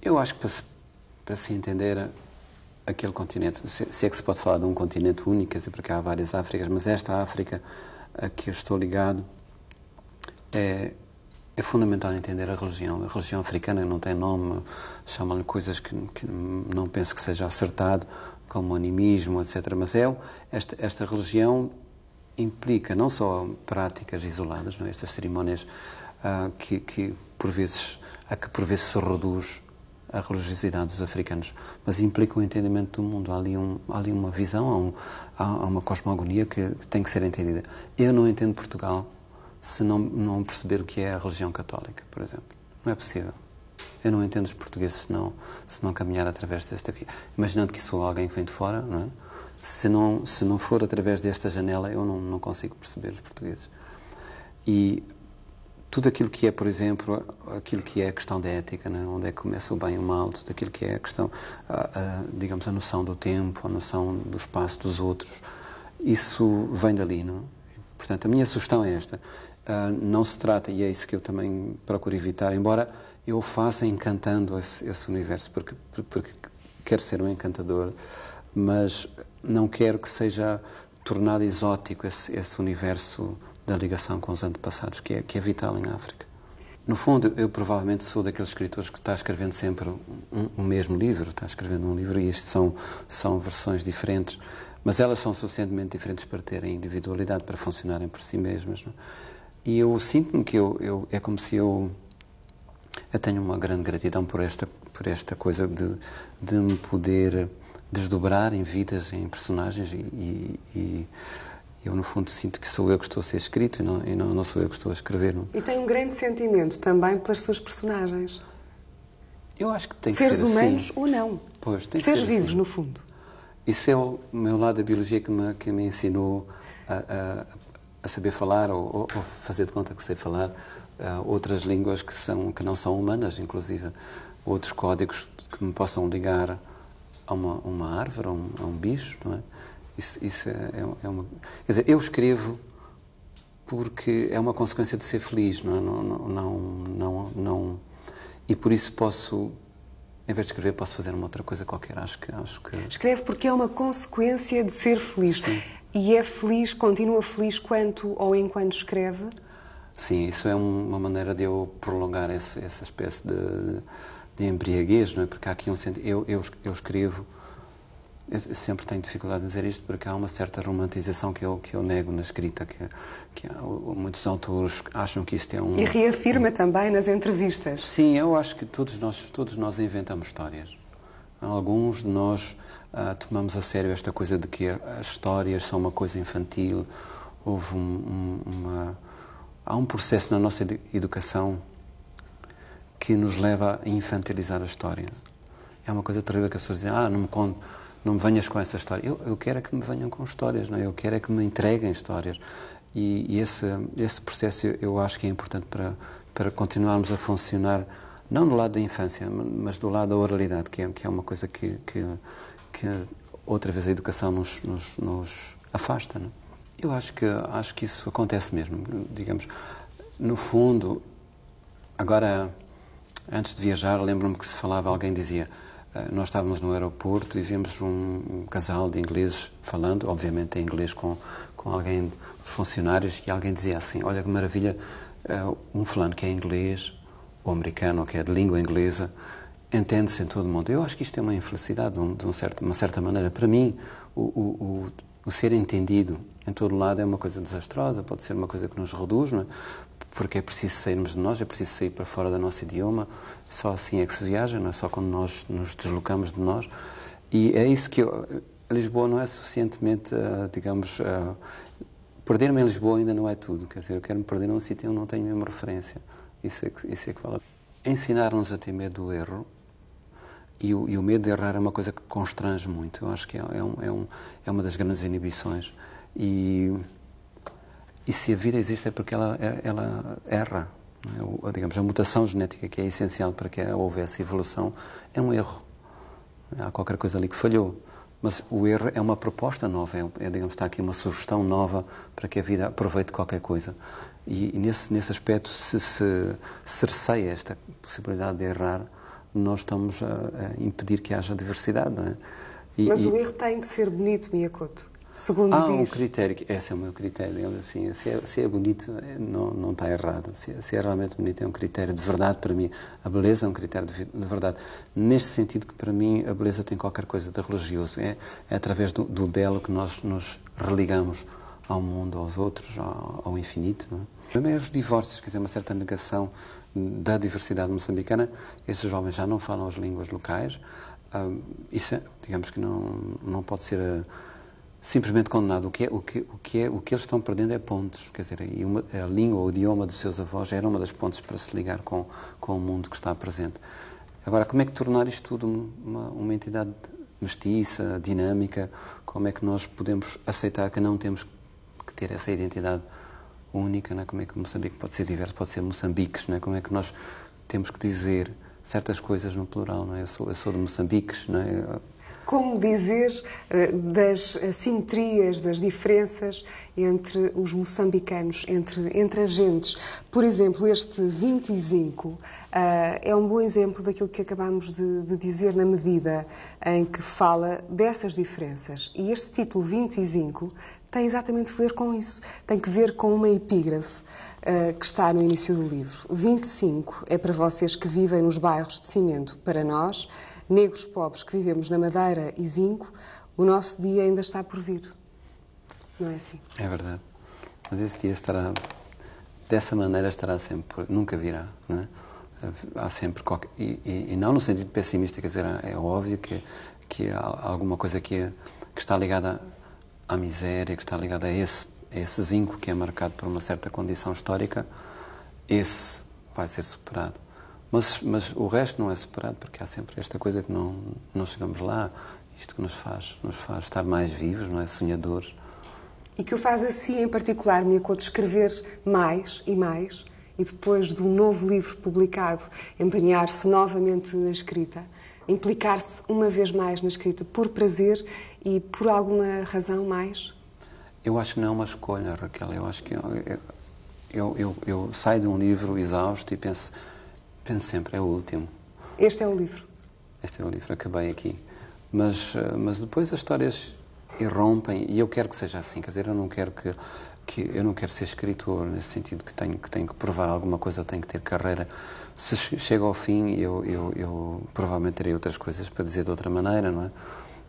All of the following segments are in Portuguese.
Eu acho que para se, para se entender aquele continente, se, se é que se pode falar de um continente único, quer dizer, porque há várias Áfricas, mas esta África a que eu estou ligado é, é fundamental entender a religião. A religião africana não tem nome, chamam-lhe coisas que, que, não penso que seja acertado, como animismo, etc. Mas é, esta, esta religião implica não só práticas isoladas, não é? estas cerimónias ah, que, que, por vezes, a que por vezes se reduz a religiosidade dos africanos, mas implica o um entendimento do mundo. Há ali, um, há ali uma visão, há, um, há, uma cosmogonia que, que tem que ser entendida. Eu não entendo Portugal se não, não perceber o que é a religião católica, por exemplo. Não é possível. Eu não entendo os portugueses se não, se não caminhar através desta via. Imaginando que sou alguém que vem de fora, não é? se, não, se não for através desta janela, eu não, não consigo perceber os portugueses. E tudo aquilo que é, por exemplo, aquilo que é a questão da ética, né? onde é que começa o bem e o mal, tudo aquilo que é a questão, a, a, digamos, a noção do tempo, a noção do espaço dos outros, isso vem dali, não? É? Portanto, a minha sugestão é esta. Uh, não se trata, e é isso que eu também procuro evitar, embora eu faça encantando esse, esse universo, porque, porque quero ser um encantador, mas não quero que seja tornado exótico esse, esse universo da ligação com os antepassados, que é, que é vital em África. No fundo, eu provavelmente sou daqueles escritores que está escrevendo sempre um, um, mesmo livro, está escrevendo um livro e isto são, são versões diferentes, mas elas são suficientemente diferentes para terem individualidade, para funcionarem por si mesmas. Não? É? E eu sinto-me que eu, eu, é como se eu. Eu tenho uma grande gratidão por esta, por esta coisa de, de me poder desdobrar em vidas, em personagens e, e, e eu no fundo sinto que sou eu que estou a ser escrito e não, e não, não sou eu que estou a escrever. Não. E tem um grande sentimento também pelas suas personagens. Eu acho que tem Seres que ser assim. humanos assim. ou não. Pois, tem Seres que ser assim. vivos, assim. no fundo. Isso é o meu lado da biologia que me, que me ensinou a, a, a saber falar ou, ou, fazer de conta que sei falar uh, outras línguas que, são, que não são humanas, inclusive. Outros códigos que me possam ligar a uma, uma árvore, a um, a um bicho, não é? Isso, isso é, é, é, uma. Quer dizer, eu escrevo porque é uma consequência de ser feliz, não, é? não, não, não, não, E por isso posso, em vez de escrever, posso fazer uma outra coisa qualquer. Acho que. Acho que... Escreve porque é uma consequência de ser feliz. Sim. E é feliz, continua feliz quanto ou enquanto escreve? Sim, isso é uma maneira de eu prolongar essa espécie de, de embriaguez, não é? Porque há aqui um sentido. Eu, eu, eu escrevo eu sempre tenho dificuldade em dizer isto porque há uma certa romantização que eu, que eu nego na escrita, que, que muitos autores acham que isto é um... E reafirma um, também nas entrevistas. Sim, eu acho que todos nós, todos nós inventamos histórias. Alguns de nós uh, tomamos a sério esta coisa de que as histórias são uma coisa infantil, houve um, um, uma... Há um processo na nossa educação que nos leva a infantilizar a história. É uma coisa terrível que as pessoas dizem, ah, não me conto não me venhas com essa história. Eu, eu quero é que me venham com histórias, não? É? eu quero é que me entreguem histórias. E, e esse, esse processo eu, eu acho que é importante para, para continuarmos a funcionar, não do lado da infância, mas do lado da oralidade, que é, que é uma coisa que, que, que outra vez a educação nos, nos, nos afasta. Não? É? Eu acho que, acho que isso acontece mesmo, digamos. No fundo, agora, antes de viajar, lembro-me que se falava, alguém dizia eh, nós estávamos no aeroporto e vimos um, casal de ingleses falando, obviamente em inglês, com, com alguém de funcionários, e alguém dizia assim: Olha que maravilha, eh, um fulano que é inglês, ou americano, que é de língua inglesa, entende-se em todo o mundo. Eu acho que isto é uma infelicidade, de, um, de um certo, uma certa maneira. Para mim, o, o, o, o, ser entendido em todo lado é uma coisa desastrosa, pode ser uma coisa que nos reduz, não é? porque é preciso sairmos de nós, é preciso sair para fora do nosso idioma, só assim é que se viaja, não é só quando nós nos deslocamos de nós. E é isso que eu, Lisboa não é suficientemente, ah, digamos, ah, perder-me em Lisboa ainda não é tudo, quer dizer, eu quero-me perder num sítio onde não tenho mesmo referência, isso é que, isso é que Ensinar-nos a ter medo do erro, e o, e o, medo de errar é uma coisa que constrange muito, eu acho que é, é, um, é, um, é uma das grandes inibições. E e se a vida existe é porque ela, é, ela erra. É? digamos, a mutação genética que é essencial para que houvesse evolução é um erro. Há qualquer coisa ali que falhou. Mas o erro é uma proposta nova, é, é, digamos, está aqui uma sugestão nova para que a vida aproveite qualquer coisa. E, e nesse, nesse aspecto, se, se cerceia esta possibilidade de errar, nós estamos a, a impedir que haja diversidade. É? E, Mas e... o erro tem de ser bonito, Miyakoto segundo Há diz. um critério, esse é o meu critério, digamos assim. Se é, se é bonito, é, não, não está errado. Se, é, se, é realmente bonito, é um critério de verdade para mim. A beleza é um critério de, de verdade. Neste sentido que, para mim, a beleza tem qualquer coisa de religioso. É, é através do, do belo que nós nos religamos ao mundo, aos outros, ao, ao infinito. Não é? Também os divórcios, quer dizer, uma certa negação da diversidade moçambicana. Esses jovens já não falam as línguas locais. Ah, isso, é, digamos que não, não pode ser ah, simplesmente condenado. O que, é, o, que, o, que é, o que eles estão perdendo é pontos. Quer dizer, a língua, o idioma dos seus avós era uma das pontes para se ligar com, com o mundo que está presente. Agora, como é que tornar isto tudo uma, uma entidade mestiça, dinâmica? Como é que nós podemos aceitar que não temos que ter essa identidade única? Né? Como é que Moçambique pode ser diverso, pode ser Moçambiques? Né? Como é que nós temos que dizer certas coisas no plural? Não é? eu, sou, eu sou de Moçambiques, não é? como dizer eh, das assimetrias, das diferenças entre os moçambicanos, entre, entre agentes. Por exemplo, este 25 eh, é um bom exemplo daquilo que acabámos de, de, dizer na medida em que fala dessas diferenças. E este título 25 tem exatamente a ver com isso, tem que ver com uma epígrafe. Eh, que está no início do livro. 25 é para vocês que vivem nos bairros de cimento. Para nós, negros pobres que vivemos na Madeira e Zinco, o nosso dia ainda está por vir. Não é assim? É verdade. Mas esse dia estará, dessa maneira, estará sempre, nunca virá, não é? Há sempre qualquer. E, e, e não no sentido pessimista, quer dizer, é óbvio que, que há alguma coisa que, que está ligada à miséria, que está ligada a esse esse zinco que é marcado por uma certa condição histórica, esse vai ser superado. Mas, mas o resto não é superado, porque há sempre esta coisa que não, não chegamos lá, isto que nos faz, nos faz estar mais vivos, não é? Sonhadores. E que o faz assim, em particular, Mico, de escrever mais e mais, e depois de um novo livro publicado, empenhar-se novamente na escrita, implicar-se uma vez mais na escrita por prazer e por alguma razão mais? Eu acho que não é uma escolha, Raquel. Eu acho que eu, eu, eu, eu saio de um livro exausto e penso, penso sempre, é o último. Este é o livro? Este é o livro, acabei aqui. Mas, eh, mas depois as histórias irrompem e eu quero que seja assim. Quer dizer, eu não quero que que eu não quero ser escritor nesse sentido que tenho que tenho que provar alguma coisa, tenho que ter carreira. Se chega ao fim, eu, eu, eu provavelmente terei outras coisas para dizer de outra maneira, não é?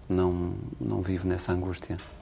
Não não vivo nessa angústia.